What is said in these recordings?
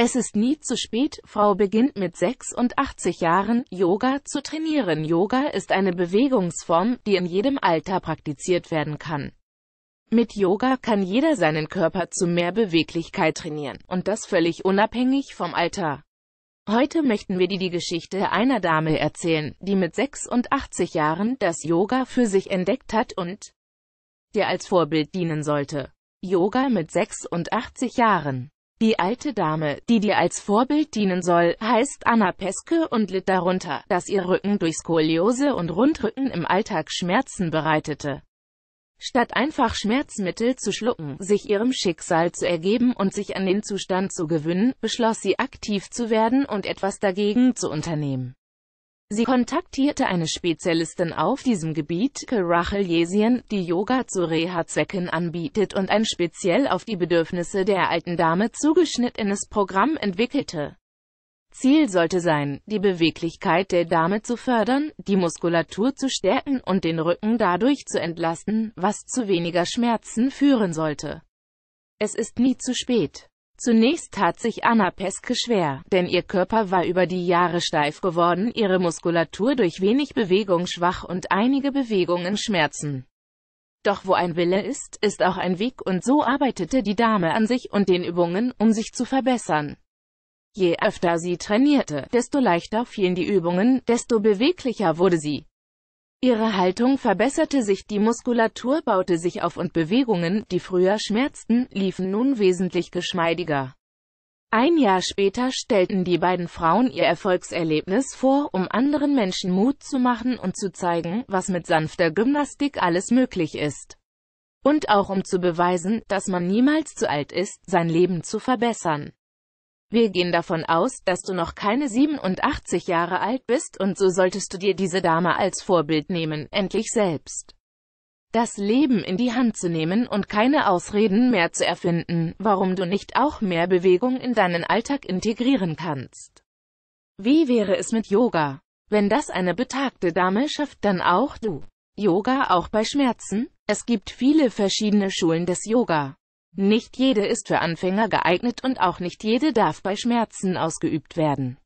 Es ist nie zu spät, Frau beginnt mit 86 Jahren, Yoga zu trainieren. Yoga ist eine Bewegungsform, die in jedem Alter praktiziert werden kann. Mit Yoga kann jeder seinen Körper zu mehr Beweglichkeit trainieren, und das völlig unabhängig vom Alter. Heute möchten wir dir die Geschichte einer Dame erzählen, die mit 86 Jahren das Yoga für sich entdeckt hat und dir als Vorbild dienen sollte. Yoga mit 86 Jahren die alte Dame, die dir als Vorbild dienen soll, heißt Anna Peske und litt darunter, dass ihr Rücken durch Skoliose und Rundrücken im Alltag Schmerzen bereitete. Statt einfach Schmerzmittel zu schlucken, sich ihrem Schicksal zu ergeben und sich an den Zustand zu gewöhnen, beschloss sie aktiv zu werden und etwas dagegen zu unternehmen. Sie kontaktierte eine Spezialistin auf diesem Gebiet, Rachel Jesien, die Yoga zu Reha-Zwecken anbietet und ein speziell auf die Bedürfnisse der alten Dame zugeschnittenes Programm entwickelte. Ziel sollte sein, die Beweglichkeit der Dame zu fördern, die Muskulatur zu stärken und den Rücken dadurch zu entlasten, was zu weniger Schmerzen führen sollte. Es ist nie zu spät. Zunächst tat sich Anna Peske schwer, denn ihr Körper war über die Jahre steif geworden, ihre Muskulatur durch wenig Bewegung schwach und einige Bewegungen schmerzen. Doch wo ein Wille ist, ist auch ein Weg und so arbeitete die Dame an sich und den Übungen, um sich zu verbessern. Je öfter sie trainierte, desto leichter fielen die Übungen, desto beweglicher wurde sie. Ihre Haltung verbesserte sich, die Muskulatur baute sich auf und Bewegungen, die früher schmerzten, liefen nun wesentlich geschmeidiger. Ein Jahr später stellten die beiden Frauen ihr Erfolgserlebnis vor, um anderen Menschen Mut zu machen und zu zeigen, was mit sanfter Gymnastik alles möglich ist. Und auch um zu beweisen, dass man niemals zu alt ist, sein Leben zu verbessern. Wir gehen davon aus, dass du noch keine 87 Jahre alt bist und so solltest du dir diese Dame als Vorbild nehmen, endlich selbst das Leben in die Hand zu nehmen und keine Ausreden mehr zu erfinden, warum du nicht auch mehr Bewegung in deinen Alltag integrieren kannst. Wie wäre es mit Yoga? Wenn das eine betagte Dame schafft, dann auch du. Yoga auch bei Schmerzen? Es gibt viele verschiedene Schulen des Yoga. Nicht jede ist für Anfänger geeignet und auch nicht jede darf bei Schmerzen ausgeübt werden.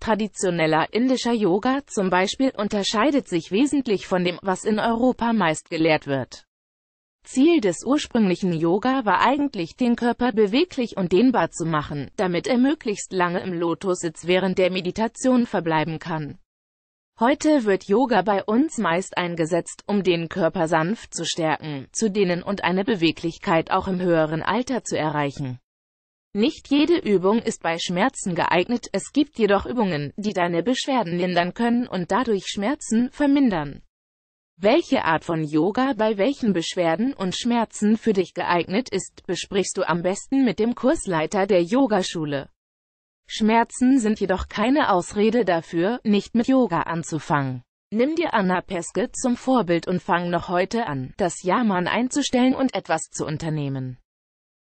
Traditioneller indischer Yoga zum Beispiel unterscheidet sich wesentlich von dem, was in Europa meist gelehrt wird. Ziel des ursprünglichen Yoga war eigentlich, den Körper beweglich und dehnbar zu machen, damit er möglichst lange im Lotussitz während der Meditation verbleiben kann. Heute wird Yoga bei uns meist eingesetzt, um den Körper sanft zu stärken, zu dehnen und eine Beweglichkeit auch im höheren Alter zu erreichen. Nicht jede Übung ist bei Schmerzen geeignet, es gibt jedoch Übungen, die deine Beschwerden lindern können und dadurch Schmerzen vermindern. Welche Art von Yoga bei welchen Beschwerden und Schmerzen für dich geeignet ist, besprichst du am besten mit dem Kursleiter der Yogaschule. Schmerzen sind jedoch keine Ausrede dafür, nicht mit Yoga anzufangen. Nimm dir Anna Peske zum Vorbild und fang noch heute an, das ja einzustellen und etwas zu unternehmen.